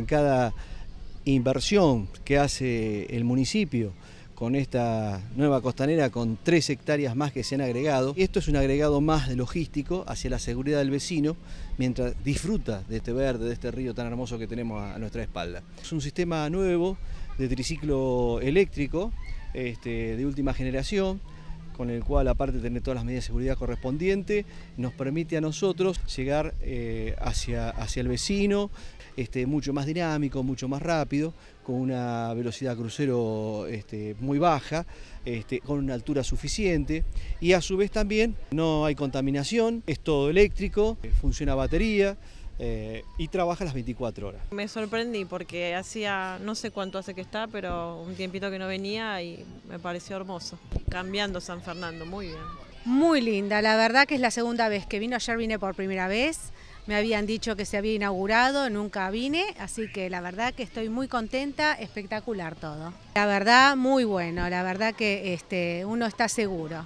En cada inversión que hace el municipio con esta nueva costanera con tres hectáreas más que se han agregado, esto es un agregado más logístico hacia la seguridad del vecino mientras disfruta de este verde, de este río tan hermoso que tenemos a nuestra espalda. Es un sistema nuevo de triciclo eléctrico este, de última generación con el cual aparte de tener todas las medidas de seguridad correspondientes, nos permite a nosotros llegar eh, hacia, hacia el vecino este, mucho más dinámico, mucho más rápido, con una velocidad crucero este, muy baja, este, con una altura suficiente y a su vez también no hay contaminación, es todo eléctrico, eh, funciona batería. Eh, y trabaja las 24 horas. Me sorprendí porque hacía, no sé cuánto hace que está, pero un tiempito que no venía y me pareció hermoso. Cambiando San Fernando, muy bien. Muy linda, la verdad que es la segunda vez que vino, ayer vine por primera vez, me habían dicho que se había inaugurado, nunca vine, así que la verdad que estoy muy contenta, espectacular todo. La verdad, muy bueno, la verdad que este, uno está seguro.